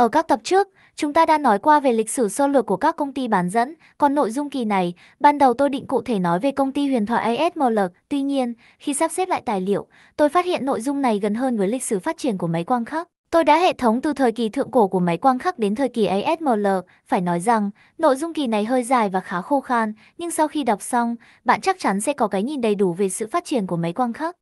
Ở các tập trước, chúng ta đã nói qua về lịch sử sơ lược của các công ty bán dẫn, còn nội dung kỳ này, ban đầu tôi định cụ thể nói về công ty huyền thoại ASML, tuy nhiên, khi sắp xếp lại tài liệu, tôi phát hiện nội dung này gần hơn với lịch sử phát triển của máy quang khắc. Tôi đã hệ thống từ thời kỳ thượng cổ của máy quang khắc đến thời kỳ ASML, phải nói rằng, nội dung kỳ này hơi dài và khá khô khan, nhưng sau khi đọc xong, bạn chắc chắn sẽ có cái nhìn đầy đủ về sự phát triển của máy quang khắc.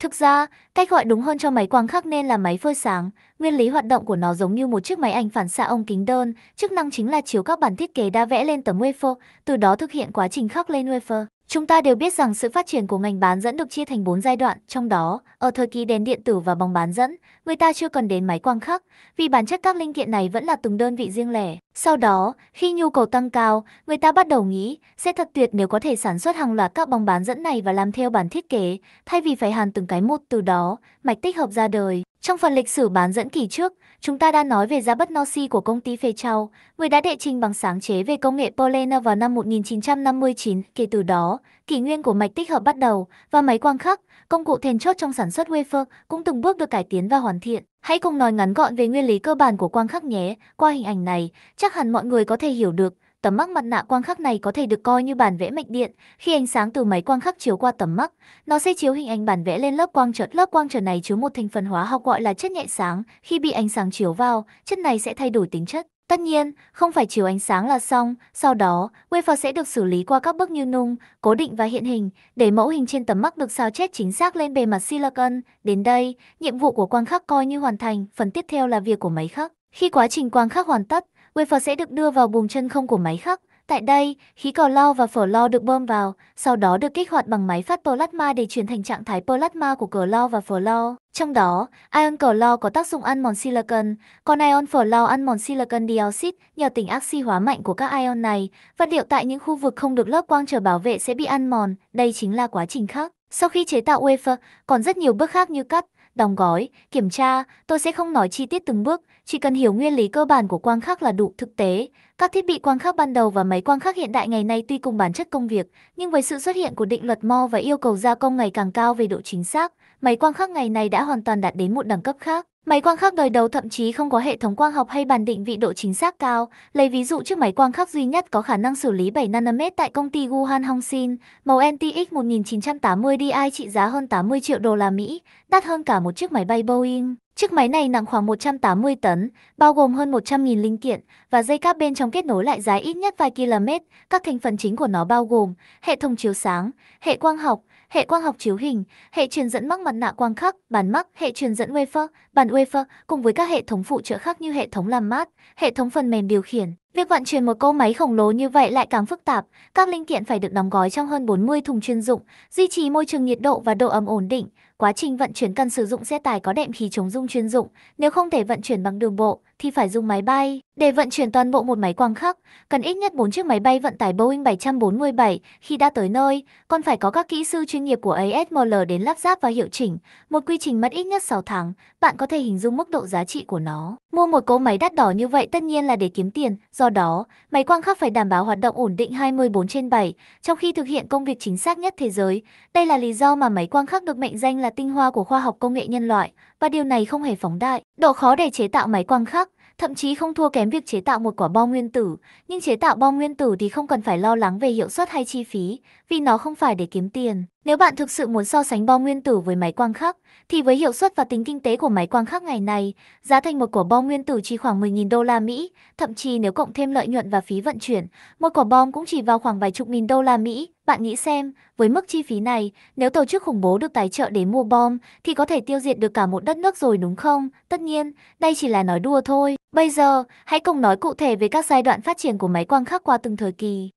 Thực ra, cách gọi đúng hơn cho máy quang khắc nên là máy phơi sáng, nguyên lý hoạt động của nó giống như một chiếc máy ảnh phản xạ ống kính đơn, chức năng chính là chiếu các bản thiết kế đã vẽ lên tấm wafer, từ đó thực hiện quá trình khắc lên wafer. Chúng ta đều biết rằng sự phát triển của ngành bán dẫn được chia thành 4 giai đoạn, trong đó, ở thời kỳ đèn điện tử và bóng bán dẫn, người ta chưa cần đến máy quang khắc, vì bản chất các linh kiện này vẫn là từng đơn vị riêng lẻ. Sau đó, khi nhu cầu tăng cao, người ta bắt đầu nghĩ sẽ thật tuyệt nếu có thể sản xuất hàng loạt các bóng bán dẫn này và làm theo bản thiết kế, thay vì phải hàn từng cái một từ đó, mạch tích hợp ra đời. Trong phần lịch sử bán dẫn kỳ trước, chúng ta đã nói về giá bất no Nosi của công ty Fairchild, người đã đệ trình bằng sáng chế về công nghệ Polena vào năm 1959. Kể từ đó, kỷ nguyên của mạch tích hợp bắt đầu và máy quang khắc, công cụ then chốt trong sản xuất wafer cũng từng bước được cải tiến và hoàn thiện. Hãy cùng nói ngắn gọn về nguyên lý cơ bản của quang khắc nhé. Qua hình ảnh này, chắc hẳn mọi người có thể hiểu được Tấm mắt mặt nạ quang khắc này có thể được coi như bản vẽ mạch điện, khi ánh sáng từ máy quang khắc chiếu qua tấm mắt, nó sẽ chiếu hình ảnh bản vẽ lên lớp quang chợt. Lớp quang chợt này chứa một thành phần hóa học gọi là chất nhạy sáng, khi bị ánh sáng chiếu vào, chất này sẽ thay đổi tính chất. Tất nhiên, không phải chiếu ánh sáng là xong, sau đó, wafer sẽ được xử lý qua các bước như nung, cố định và hiện hình, để mẫu hình trên tấm mắc được sao chép chính xác lên bề mặt silicon. Đến đây, nhiệm vụ của quang khắc coi như hoàn thành, phần tiếp theo là việc của máy khắc. Khi quá trình quang khắc hoàn tất, Quê sẽ được đưa vào buồng chân không của máy khắc. Tại đây, khí cầu lo và phở lo được bơm vào, sau đó được kích hoạt bằng máy phát plasma để chuyển thành trạng thái plasma của cờ lo và phở lo. Trong đó, ion cờ lo có tác dụng ăn mòn silicon, còn ion phở lo ăn mòn silicon dioxide nhờ tính axi hóa mạnh của các ion này. Vật liệu tại những khu vực không được lớp quang trở bảo vệ sẽ bị ăn mòn, đây chính là quá trình khác. Sau khi chế tạo wafer, còn rất nhiều bước khác như cắt, đóng gói, kiểm tra, tôi sẽ không nói chi tiết từng bước, chỉ cần hiểu nguyên lý cơ bản của quang khắc là đủ thực tế. Các thiết bị quang khắc ban đầu và máy quang khắc hiện đại ngày nay tuy cùng bản chất công việc, nhưng với sự xuất hiện của định luật Moore và yêu cầu gia công ngày càng cao về độ chính xác, máy quang khắc ngày này đã hoàn toàn đạt đến một đẳng cấp khác. Máy quang khắc đời đầu thậm chí không có hệ thống quang học hay bàn định vị độ chính xác cao. Lấy ví dụ chiếc máy quang khắc duy nhất có khả năng xử lý 7 nanomet tại công ty Wuhan Hongxin, màu NTX 1980 Di trị giá hơn 80 triệu đô la Mỹ, đắt hơn cả một chiếc máy bay Boeing. Chiếc máy này nặng khoảng 180 tấn, bao gồm hơn 100.000 linh kiện và dây cáp bên trong kết nối lại dài ít nhất vài km. Các thành phần chính của nó bao gồm hệ thống chiếu sáng, hệ quang học, hệ quang học chiếu hình, hệ truyền dẫn mắc mặt nạ quang khắc, bàn mắc, hệ truyền dẫn wafer, bàn wafer cùng với các hệ thống phụ trợ khác như hệ thống làm mát, hệ thống phần mềm điều khiển. Việc vận chuyển một cỗ máy khổng lồ như vậy lại càng phức tạp, các linh kiện phải được đóng gói trong hơn 40 thùng chuyên dụng, duy trì môi trường nhiệt độ và độ ẩm ổn định. Quá trình vận chuyển cần sử dụng xe tải có đệm khí chống rung chuyên dụng, nếu không thể vận chuyển bằng đường bộ thì phải dùng máy bay. Để vận chuyển toàn bộ một máy quang khắc, cần ít nhất 4 chiếc máy bay vận tải Boeing 747 khi đã tới nơi, còn phải có các kỹ sư chuyên nghiệp của ASML đến lắp ráp và hiệu chỉnh. Một quy trình mất ít nhất 6 tháng, bạn có thể hình dung mức độ giá trị của nó. Mua một cỗ máy đắt đỏ như vậy tất nhiên là để kiếm tiền, Do đó, máy quang khắc phải đảm bảo hoạt động ổn định 24 trên 7 trong khi thực hiện công việc chính xác nhất thế giới. Đây là lý do mà máy quang khắc được mệnh danh là tinh hoa của khoa học công nghệ nhân loại và điều này không hề phóng đại. Độ khó để chế tạo máy quang khắc thậm chí không thua kém việc chế tạo một quả bom nguyên tử, nhưng chế tạo bom nguyên tử thì không cần phải lo lắng về hiệu suất hay chi phí, vì nó không phải để kiếm tiền. Nếu bạn thực sự muốn so sánh bom nguyên tử với máy quang khắc, thì với hiệu suất và tính kinh tế của máy quang khắc ngày này, giá thành một quả bom nguyên tử chỉ khoảng 10.000 đô la Mỹ, thậm chí nếu cộng thêm lợi nhuận và phí vận chuyển, một quả bom cũng chỉ vào khoảng vài chục nghìn đô la Mỹ. Bạn nghĩ xem, với mức chi phí này, nếu tổ chức khủng bố được tài trợ để mua bom thì có thể tiêu diệt được cả một đất nước rồi đúng không? Tất nhiên, đây chỉ là nói đùa thôi. Bây giờ, hãy cùng nói cụ thể về các giai đoạn phát triển của máy quang khắc qua từng thời kỳ.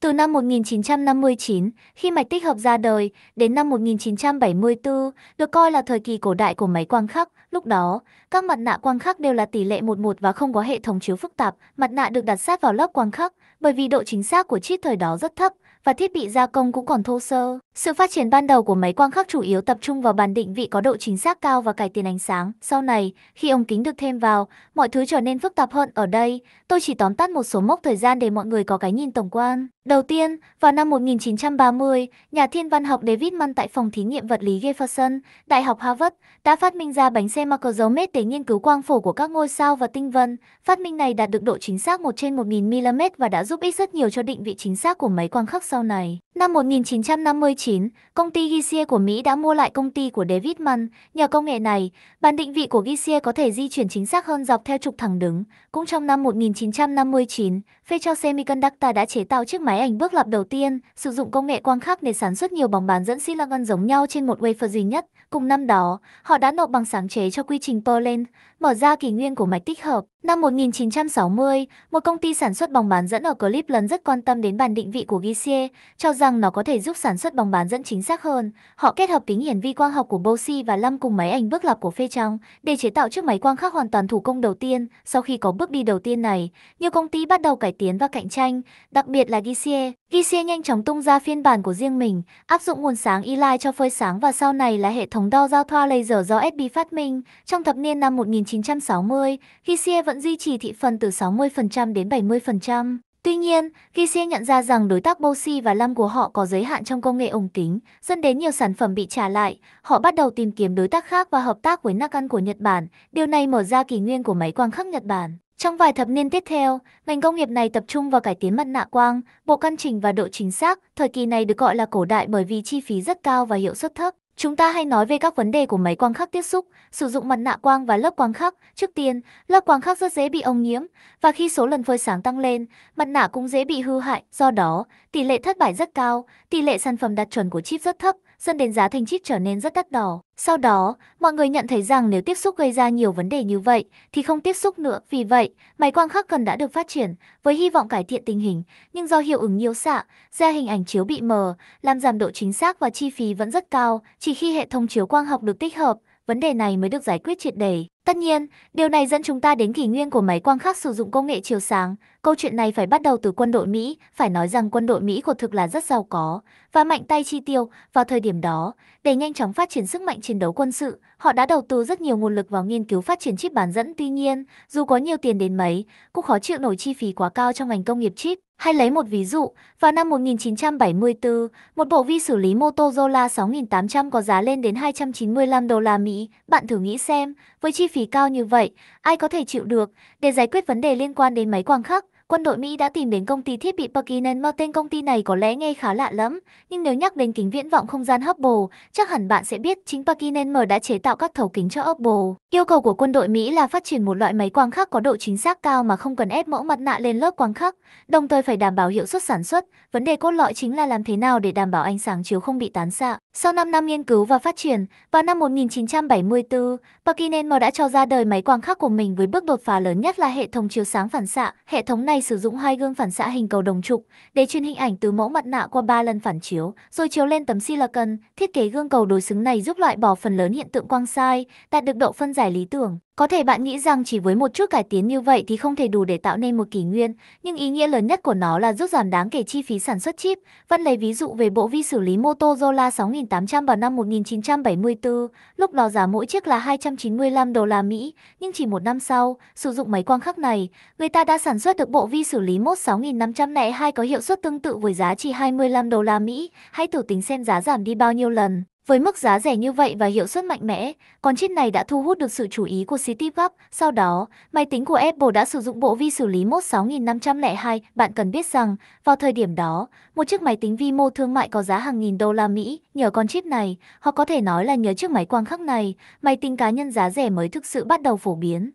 Từ năm 1959, khi mạch tích hợp ra đời, đến năm 1974, được coi là thời kỳ cổ đại của máy quang khắc. Lúc đó, các mặt nạ quang khắc đều là tỷ lệ 11 và không có hệ thống chiếu phức tạp, mặt nạ được đặt sát vào lớp quang khắc, bởi vì độ chính xác của chip thời đó rất thấp và thiết bị gia công cũng còn thô sơ. Sự phát triển ban đầu của máy quang khắc chủ yếu tập trung vào bàn định vị có độ chính xác cao và cải tiến ánh sáng. Sau này, khi ống kính được thêm vào, mọi thứ trở nên phức tạp hơn. Ở đây, tôi chỉ tóm tắt một số mốc thời gian để mọi người có cái nhìn tổng quan. Đầu tiên, vào năm 1930, nhà thiên văn học David Mann tại phòng thí nghiệm vật lý Jefferson, Đại học Harvard, đã phát minh ra bánh xe Marco dấu mét để nghiên cứu quang phổ của các ngôi sao và tinh vân. Phát minh này đạt được độ chính xác 1 trên 1.000 mm và đã giúp ích rất nhiều cho định vị chính xác của máy quang khắc sau này. Năm 1959, công ty Gisier của Mỹ đã mua lại công ty của David Mann. Nhờ công nghệ này, bàn định vị của Gisier có thể di chuyển chính xác hơn dọc theo trục thẳng đứng. Cũng trong năm 1959, Fairchild Semiconductor đã chế tạo chiếc máy máy ảnh bước lập đầu tiên sử dụng công nghệ quang khắc để sản xuất nhiều bóng bán dẫn silicon giống nhau trên một wafer duy nhất. Cùng năm đó, họ đã nộp bằng sáng chế cho quy trình Poland, mở ra kỷ nguyên của mạch tích hợp. Năm 1960, một công ty sản xuất bóng bán dẫn ở Clip lần rất quan tâm đến bàn định vị của Gisier, cho rằng nó có thể giúp sản xuất bóng bán dẫn chính xác hơn. Họ kết hợp kính hiển vi quang học của Bose và Lâm cùng máy ảnh bước lập của Phê Trong để chế tạo chiếc máy quang khắc hoàn toàn thủ công đầu tiên. Sau khi có bước đi đầu tiên này, nhiều công ty bắt đầu cải tiến và cạnh tranh, đặc biệt là Gisier Gisie. Gisie nhanh chóng tung ra phiên bản của riêng mình, áp dụng nguồn sáng Eli cho phơi sáng và sau này là hệ thống đo giao thoa laser do SB phát minh. Trong thập niên năm 1960, Gisie vẫn duy trì thị phần từ 60% đến 70%. Tuy nhiên, Gisie nhận ra rằng đối tác Bosi và Lam của họ có giới hạn trong công nghệ ống kính, dẫn đến nhiều sản phẩm bị trả lại. Họ bắt đầu tìm kiếm đối tác khác và hợp tác với Nakan của Nhật Bản. Điều này mở ra kỷ nguyên của máy quang khắc Nhật Bản. Trong vài thập niên tiếp theo, ngành công nghiệp này tập trung vào cải tiến mặt nạ quang, bộ căn chỉnh và độ chính xác. Thời kỳ này được gọi là cổ đại bởi vì chi phí rất cao và hiệu suất thấp. Chúng ta hay nói về các vấn đề của máy quang khắc tiếp xúc, sử dụng mặt nạ quang và lớp quang khắc. Trước tiên, lớp quang khắc rất dễ bị ô nhiễm và khi số lần phơi sáng tăng lên, mặt nạ cũng dễ bị hư hại. Do đó, tỷ lệ thất bại rất cao, tỷ lệ sản phẩm đạt chuẩn của chip rất thấp dẫn đến giá thành chip trở nên rất đắt đỏ. Sau đó, mọi người nhận thấy rằng nếu tiếp xúc gây ra nhiều vấn đề như vậy thì không tiếp xúc nữa. Vì vậy, máy quang khắc cần đã được phát triển với hy vọng cải thiện tình hình, nhưng do hiệu ứng nhiễu xạ, ra hình ảnh chiếu bị mờ, làm giảm độ chính xác và chi phí vẫn rất cao. Chỉ khi hệ thống chiếu quang học được tích hợp, vấn đề này mới được giải quyết triệt đề. Tất nhiên, điều này dẫn chúng ta đến kỷ nguyên của máy quang khắc sử dụng công nghệ chiếu sáng. Câu chuyện này phải bắt đầu từ quân đội Mỹ, phải nói rằng quân đội Mỹ của thực là rất giàu có và mạnh tay chi tiêu vào thời điểm đó. Để nhanh chóng phát triển sức mạnh chiến đấu quân sự, họ đã đầu tư rất nhiều nguồn lực vào nghiên cứu phát triển chip bán dẫn. Tuy nhiên, dù có nhiều tiền đến mấy, cũng khó chịu nổi chi phí quá cao trong ngành công nghiệp chip. Hay lấy một ví dụ, vào năm 1974, một bộ vi xử lý mô tô Zola 6800 có giá lên đến 295 đô la Mỹ. Bạn thử nghĩ xem, với chi phí cao như vậy, ai có thể chịu được để giải quyết vấn đề liên quan đến máy quang khắc? quân đội Mỹ đã tìm đến công ty thiết bị Perkinen Mo. Tên công ty này có lẽ nghe khá lạ lắm, nhưng nếu nhắc đến kính viễn vọng không gian Hubble, chắc hẳn bạn sẽ biết chính Perkinen M đã chế tạo các thấu kính cho Hubble. Yêu cầu của quân đội Mỹ là phát triển một loại máy quang khắc có độ chính xác cao mà không cần ép mẫu mặt nạ lên lớp quang khắc, đồng thời phải đảm bảo hiệu suất sản xuất. Vấn đề cốt lõi chính là làm thế nào để đảm bảo ánh sáng chiếu không bị tán xạ. Sau 5 năm nghiên cứu và phát triển, vào năm 1974, Parkinenmo đã cho ra đời máy quang khắc của mình với bước đột phá lớn nhất là hệ thống chiếu sáng phản xạ. Hệ thống này sử dụng hai gương phản xạ hình cầu đồng trục để truyền hình ảnh từ mẫu mặt nạ qua 3 lần phản chiếu, rồi chiếu lên tấm silicon. Thiết kế gương cầu đối xứng này giúp loại bỏ phần lớn hiện tượng quang sai, đạt được độ phân giải lý tưởng. Có thể bạn nghĩ rằng chỉ với một chút cải tiến như vậy thì không thể đủ để tạo nên một kỷ nguyên, nhưng ý nghĩa lớn nhất của nó là giúp giảm đáng kể chi phí sản xuất chip. Vẫn lấy ví dụ về bộ vi xử lý Motorola 6800 vào năm 1974, lúc đó giá mỗi chiếc là 295 đô la Mỹ, nhưng chỉ một năm sau, sử dụng máy quang khắc này, người ta đã sản xuất được bộ vi xử lý Mốt 6500 2 có hiệu suất tương tự với giá chỉ 25 đô la Mỹ. Hãy thử tính xem giá giảm đi bao nhiêu lần. Với mức giá rẻ như vậy và hiệu suất mạnh mẽ, con chip này đã thu hút được sự chú ý của Citybub. Sau đó, máy tính của Apple đã sử dụng bộ vi xử lý mốt 6502. Bạn cần biết rằng, vào thời điểm đó, một chiếc máy tính vi mô thương mại có giá hàng nghìn đô la Mỹ. Nhờ con chip này, họ có thể nói là nhờ chiếc máy quang khắc này, máy tính cá nhân giá rẻ mới thực sự bắt đầu phổ biến.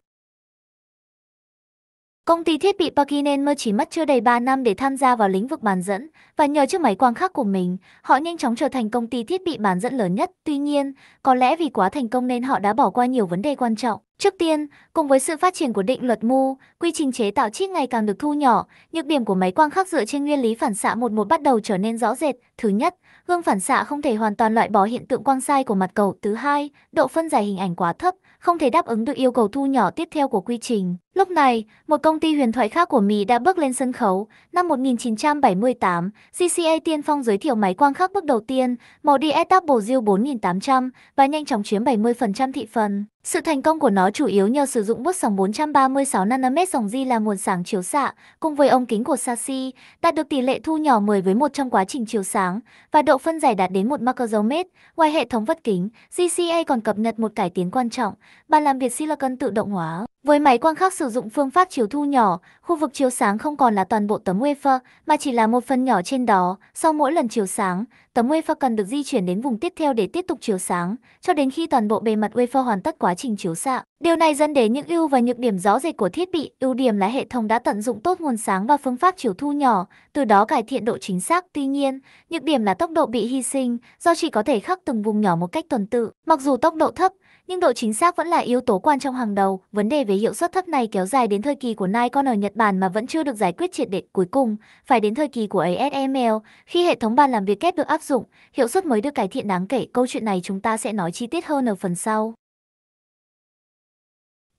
Công ty thiết bị Parkinen mới chỉ mất chưa đầy 3 năm để tham gia vào lĩnh vực bán dẫn và nhờ chiếc máy quang khắc của mình, họ nhanh chóng trở thành công ty thiết bị bán dẫn lớn nhất. Tuy nhiên, có lẽ vì quá thành công nên họ đã bỏ qua nhiều vấn đề quan trọng. Trước tiên, cùng với sự phát triển của định luật mu, quy trình chế tạo chip ngày càng được thu nhỏ, nhược điểm của máy quang khắc dựa trên nguyên lý phản xạ một một bắt đầu trở nên rõ rệt. Thứ nhất, gương phản xạ không thể hoàn toàn loại bỏ hiện tượng quang sai của mặt cầu. Thứ hai, độ phân giải hình ảnh quá thấp, không thể đáp ứng được yêu cầu thu nhỏ tiếp theo của quy trình. Lúc này, một công ty huyền thoại khác của Mỹ đã bước lên sân khấu. Năm 1978, CCA tiên phong giới thiệu máy quang khắc bước đầu tiên, màu DSW Zio 4800 và nhanh chóng chiếm 70% thị phần. Sự thành công của nó chủ yếu nhờ sử dụng bút sóng 436 nanomet dòng di là nguồn sáng chiếu xạ, cùng với ống kính của Sashi, đạt được tỷ lệ thu nhỏ 10 với 1 trong quá trình chiếu sáng và độ phân giải đạt đến 1 micromet. Ngoài hệ thống vật kính, CCA còn cập nhật một cải tiến quan trọng, bàn làm việc silicon tự động hóa. Với máy quang khắc sử dụng phương pháp chiếu thu nhỏ, khu vực chiếu sáng không còn là toàn bộ tấm wafer mà chỉ là một phần nhỏ trên đó. Sau mỗi lần chiếu sáng, tấm wafer cần được di chuyển đến vùng tiếp theo để tiếp tục chiếu sáng, cho đến khi toàn bộ bề mặt wafer hoàn tất quá trình chiếu xạ. Điều này dẫn đến những ưu và nhược điểm rõ rệt của thiết bị. Ưu điểm là hệ thống đã tận dụng tốt nguồn sáng và phương pháp chiếu thu nhỏ, từ đó cải thiện độ chính xác. Tuy nhiên, nhược điểm là tốc độ bị hy sinh do chỉ có thể khắc từng vùng nhỏ một cách tuần tự. Mặc dù tốc độ thấp, nhưng độ chính xác vẫn là yếu tố quan trọng hàng đầu. Vấn đề về hiệu suất thấp này kéo dài đến thời kỳ của Nikon ở Nhật Bản mà vẫn chưa được giải quyết triệt để. Cuối cùng, phải đến thời kỳ của ASML, khi hệ thống bàn làm việc kép được áp dụng, hiệu suất mới được cải thiện đáng kể. Câu chuyện này chúng ta sẽ nói chi tiết hơn ở phần sau.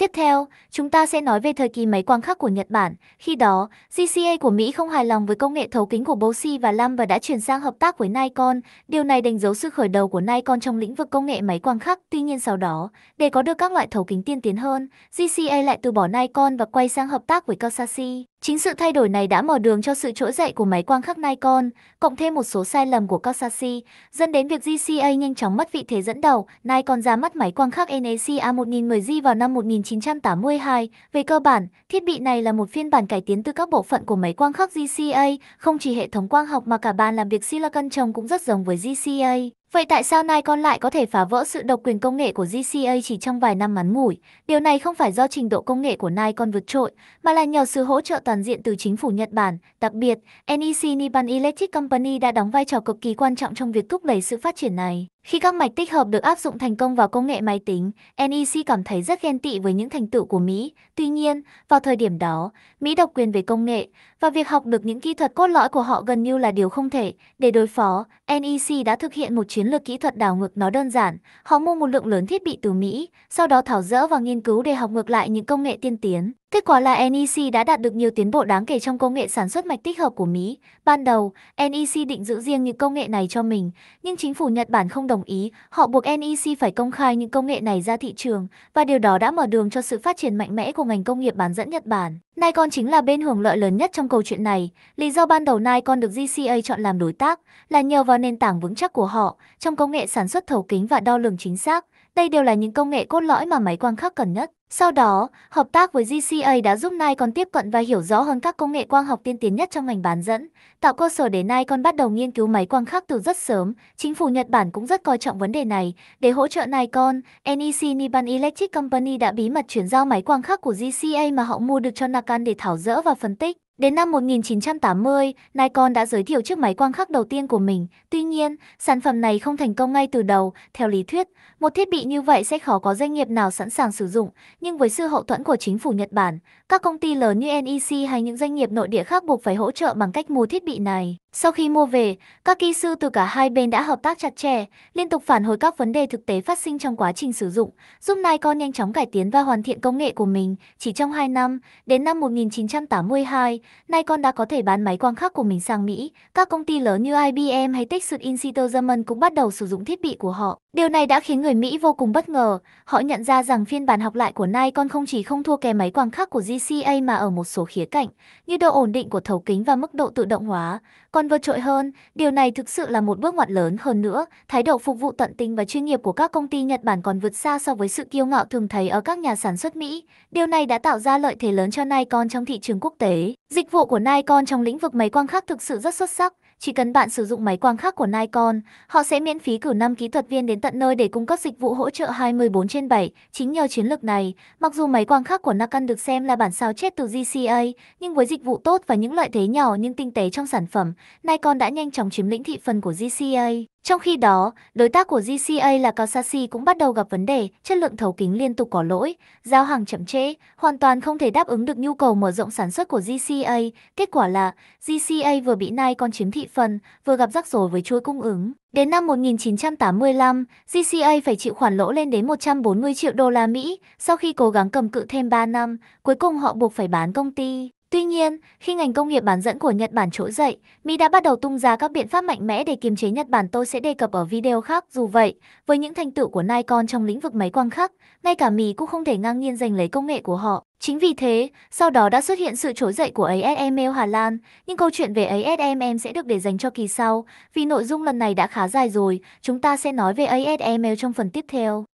Tiếp theo, chúng ta sẽ nói về thời kỳ máy quang khắc của Nhật Bản. Khi đó, GCA của Mỹ không hài lòng với công nghệ thấu kính của Bose và Lam và đã chuyển sang hợp tác với Nikon. Điều này đánh dấu sự khởi đầu của Nikon trong lĩnh vực công nghệ máy quang khắc. Tuy nhiên sau đó, để có được các loại thấu kính tiên tiến hơn, GCA lại từ bỏ Nikon và quay sang hợp tác với Kawasaki. Chính sự thay đổi này đã mở đường cho sự trỗi dậy của máy quang khắc Nikon, cộng thêm một số sai lầm của Kosashi, dẫn đến việc GCA nhanh chóng mất vị thế dẫn đầu. Nikon ra mắt máy quang khắc NACA 1010G vào năm 1982. Về cơ bản, thiết bị này là một phiên bản cải tiến từ các bộ phận của máy quang khắc GCA, không chỉ hệ thống quang học mà cả bàn làm việc silicon trồng cũng rất giống với GCA. Vậy tại sao Nikon lại có thể phá vỡ sự độc quyền công nghệ của GCA chỉ trong vài năm ngắn ngủi? Điều này không phải do trình độ công nghệ của Nikon vượt trội, mà là nhờ sự hỗ trợ toàn diện từ chính phủ Nhật Bản. Đặc biệt, NEC Nippon Electric Company đã đóng vai trò cực kỳ quan trọng trong việc thúc đẩy sự phát triển này. Khi các mạch tích hợp được áp dụng thành công vào công nghệ máy tính, NEC cảm thấy rất ghen tị với những thành tựu của Mỹ. Tuy nhiên, vào thời điểm đó, Mỹ độc quyền về công nghệ và việc học được những kỹ thuật cốt lõi của họ gần như là điều không thể. Để đối phó, NEC đã thực hiện một chiến lược kỹ thuật đảo ngược nó đơn giản. Họ mua một lượng lớn thiết bị từ Mỹ, sau đó thảo dỡ và nghiên cứu để học ngược lại những công nghệ tiên tiến. Kết quả là NEC đã đạt được nhiều tiến bộ đáng kể trong công nghệ sản xuất mạch tích hợp của Mỹ. Ban đầu, NEC định giữ riêng những công nghệ này cho mình, nhưng chính phủ Nhật Bản không đồng ý, họ buộc NEC phải công khai những công nghệ này ra thị trường, và điều đó đã mở đường cho sự phát triển mạnh mẽ của ngành công nghiệp bán dẫn Nhật Bản. Nikon chính là bên hưởng lợi lớn nhất trong câu chuyện này. Lý do ban đầu Nikon được GCA chọn làm đối tác là nhờ vào nền tảng vững chắc của họ trong công nghệ sản xuất thấu kính và đo lường chính xác. Đây đều là những công nghệ cốt lõi mà máy quang khắc cần nhất. Sau đó, hợp tác với GCA đã giúp Nikon tiếp cận và hiểu rõ hơn các công nghệ quang học tiên tiến nhất trong ngành bán dẫn, tạo cơ sở để Nikon bắt đầu nghiên cứu máy quang khắc từ rất sớm. Chính phủ Nhật Bản cũng rất coi trọng vấn đề này. Để hỗ trợ Nikon, NEC Nippon Electric Company đã bí mật chuyển giao máy quang khắc của GCA mà họ mua được cho Nakan để thảo dỡ và phân tích. Đến năm 1980, Nikon đã giới thiệu chiếc máy quang khắc đầu tiên của mình. Tuy nhiên, sản phẩm này không thành công ngay từ đầu. Theo lý thuyết, một thiết bị như vậy sẽ khó có doanh nghiệp nào sẵn sàng sử dụng, nhưng với sự hậu thuẫn của chính phủ Nhật Bản, các công ty lớn như NEC hay những doanh nghiệp nội địa khác buộc phải hỗ trợ bằng cách mua thiết bị này. Sau khi mua về, các kỹ sư từ cả hai bên đã hợp tác chặt chẽ, liên tục phản hồi các vấn đề thực tế phát sinh trong quá trình sử dụng, giúp Nikon nhanh chóng cải tiến và hoàn thiện công nghệ của mình. Chỉ trong 2 năm, đến năm 1982, Nikon đã có thể bán máy quang khắc của mình sang Mỹ. Các công ty lớn như IBM hay Texas Instruments cũng bắt đầu sử dụng thiết bị của họ. Điều này đã khiến người Mỹ vô cùng bất ngờ, họ nhận ra rằng phiên bản học lại của Nikon không chỉ không thua kém máy quang khắc của GCA mà ở một số khía cạnh, như độ ổn định của thấu kính và mức độ tự động hóa, còn vượt trội hơn, điều này thực sự là một bước ngoặt lớn hơn nữa, thái độ phục vụ tận tình và chuyên nghiệp của các công ty Nhật Bản còn vượt xa so với sự kiêu ngạo thường thấy ở các nhà sản xuất Mỹ. Điều này đã tạo ra lợi thế lớn cho Nikon trong thị trường quốc tế. Dịch vụ của Nikon trong lĩnh vực máy quang khắc thực sự rất xuất sắc, chỉ cần bạn sử dụng máy quang khắc của Nikon, họ sẽ miễn phí cử 5 kỹ thuật viên đến tận nơi để cung cấp dịch vụ hỗ trợ 24 trên 7. Chính nhờ chiến lược này, mặc dù máy quang khắc của Nikon được xem là bản sao chết từ GCA, nhưng với dịch vụ tốt và những lợi thế nhỏ nhưng tinh tế trong sản phẩm, Nikon đã nhanh chóng chiếm lĩnh thị phần của GCA. Trong khi đó, đối tác của GCA là Kawasaki cũng bắt đầu gặp vấn đề, chất lượng thấu kính liên tục có lỗi, giao hàng chậm trễ, hoàn toàn không thể đáp ứng được nhu cầu mở rộng sản xuất của GCA. Kết quả là, GCA vừa bị Nikon chiếm thị phần, vừa gặp rắc rối với chuỗi cung ứng. Đến năm 1985, GCA phải chịu khoản lỗ lên đến 140 triệu đô la Mỹ. Sau khi cố gắng cầm cự thêm 3 năm, cuối cùng họ buộc phải bán công ty. Tuy nhiên, khi ngành công nghiệp bán dẫn của Nhật Bản trỗi dậy, Mỹ đã bắt đầu tung ra các biện pháp mạnh mẽ để kiềm chế Nhật Bản tôi sẽ đề cập ở video khác. Dù vậy, với những thành tựu của Nikon trong lĩnh vực máy quang khắc, ngay cả Mỹ cũng không thể ngang nhiên giành lấy công nghệ của họ. Chính vì thế, sau đó đã xuất hiện sự trỗi dậy của ASML Hà Lan, nhưng câu chuyện về ASML sẽ được để dành cho kỳ sau, vì nội dung lần này đã khá dài rồi, chúng ta sẽ nói về ASML trong phần tiếp theo.